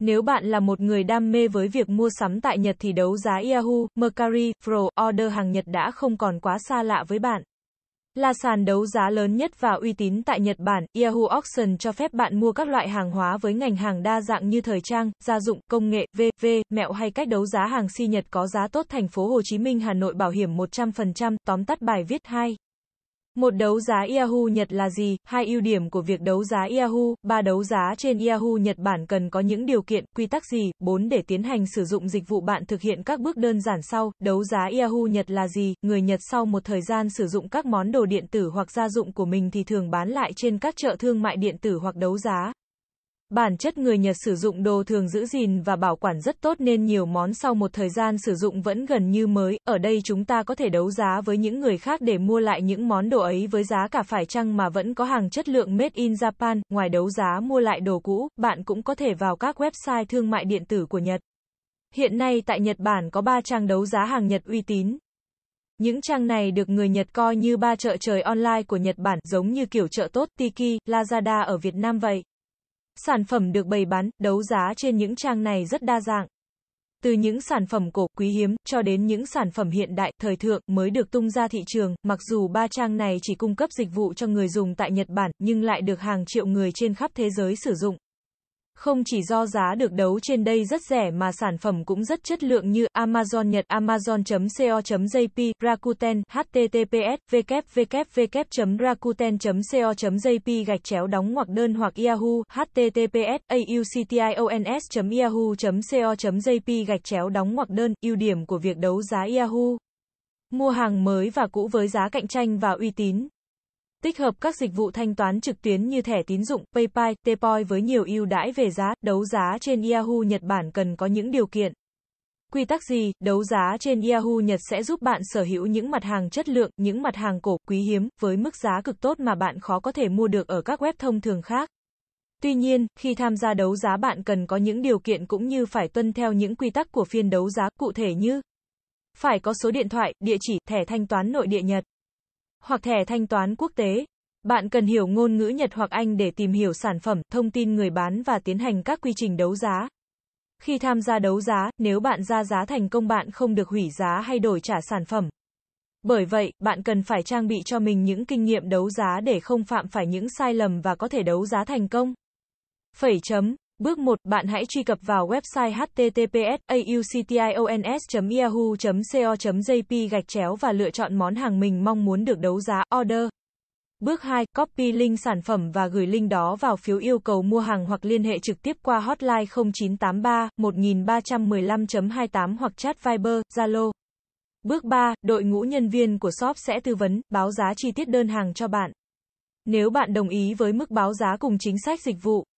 Nếu bạn là một người đam mê với việc mua sắm tại Nhật thì đấu giá Yahoo, Mercari, Pro, order hàng Nhật đã không còn quá xa lạ với bạn. Là sàn đấu giá lớn nhất và uy tín tại Nhật Bản, Yahoo Auction cho phép bạn mua các loại hàng hóa với ngành hàng đa dạng như thời trang, gia dụng, công nghệ, VV, mẹo hay cách đấu giá hàng si Nhật có giá tốt thành phố Hồ Chí Minh Hà Nội bảo hiểm 100%, tóm tắt bài viết 2. Một đấu giá Yahoo Nhật là gì? Hai ưu điểm của việc đấu giá Yahoo, ba đấu giá trên Yahoo Nhật Bản cần có những điều kiện, quy tắc gì? bốn để tiến hành sử dụng dịch vụ bạn thực hiện các bước đơn giản sau. Đấu giá Yahoo Nhật là gì? Người Nhật sau một thời gian sử dụng các món đồ điện tử hoặc gia dụng của mình thì thường bán lại trên các chợ thương mại điện tử hoặc đấu giá. Bản chất người Nhật sử dụng đồ thường giữ gìn và bảo quản rất tốt nên nhiều món sau một thời gian sử dụng vẫn gần như mới. Ở đây chúng ta có thể đấu giá với những người khác để mua lại những món đồ ấy với giá cả phải chăng mà vẫn có hàng chất lượng made in Japan. Ngoài đấu giá mua lại đồ cũ, bạn cũng có thể vào các website thương mại điện tử của Nhật. Hiện nay tại Nhật Bản có 3 trang đấu giá hàng Nhật uy tín. Những trang này được người Nhật coi như ba chợ trời online của Nhật Bản, giống như kiểu chợ tốt Tiki, Lazada ở Việt Nam vậy. Sản phẩm được bày bán, đấu giá trên những trang này rất đa dạng. Từ những sản phẩm cổ quý hiếm cho đến những sản phẩm hiện đại, thời thượng mới được tung ra thị trường, mặc dù ba trang này chỉ cung cấp dịch vụ cho người dùng tại Nhật Bản, nhưng lại được hàng triệu người trên khắp thế giới sử dụng. Không chỉ do giá được đấu trên đây rất rẻ mà sản phẩm cũng rất chất lượng như Amazon Nhật, Amazon.co.jp, Rakuten, HTTPS, www.rakuten.co.jp gạch chéo đóng ngoặc đơn hoặc Yahoo, HTTPS, auctions.yahoo.co.jp gạch chéo đóng ngoặc đơn, ưu điểm của việc đấu giá Yahoo. Mua hàng mới và cũ với giá cạnh tranh và uy tín. Tích hợp các dịch vụ thanh toán trực tuyến như thẻ tín dụng, PayPal, Tpoi với nhiều ưu đãi về giá, đấu giá trên Yahoo Nhật Bản cần có những điều kiện. Quy tắc gì, đấu giá trên Yahoo Nhật sẽ giúp bạn sở hữu những mặt hàng chất lượng, những mặt hàng cổ, quý hiếm, với mức giá cực tốt mà bạn khó có thể mua được ở các web thông thường khác. Tuy nhiên, khi tham gia đấu giá bạn cần có những điều kiện cũng như phải tuân theo những quy tắc của phiên đấu giá cụ thể như phải có số điện thoại, địa chỉ, thẻ thanh toán nội địa Nhật hoặc thẻ thanh toán quốc tế. Bạn cần hiểu ngôn ngữ Nhật hoặc Anh để tìm hiểu sản phẩm, thông tin người bán và tiến hành các quy trình đấu giá. Khi tham gia đấu giá, nếu bạn ra giá thành công bạn không được hủy giá hay đổi trả sản phẩm. Bởi vậy, bạn cần phải trang bị cho mình những kinh nghiệm đấu giá để không phạm phải những sai lầm và có thể đấu giá thành công. Phẩy chấm Bước 1, bạn hãy truy cập vào website https auctions.yahoo.co.jp gạch chéo và lựa chọn món hàng mình mong muốn được đấu giá, order. Bước 2, copy link sản phẩm và gửi link đó vào phiếu yêu cầu mua hàng hoặc liên hệ trực tiếp qua hotline 0983 1315.28 hoặc chat Viber, Zalo. Bước 3, đội ngũ nhân viên của shop sẽ tư vấn, báo giá chi tiết đơn hàng cho bạn. Nếu bạn đồng ý với mức báo giá cùng chính sách dịch vụ,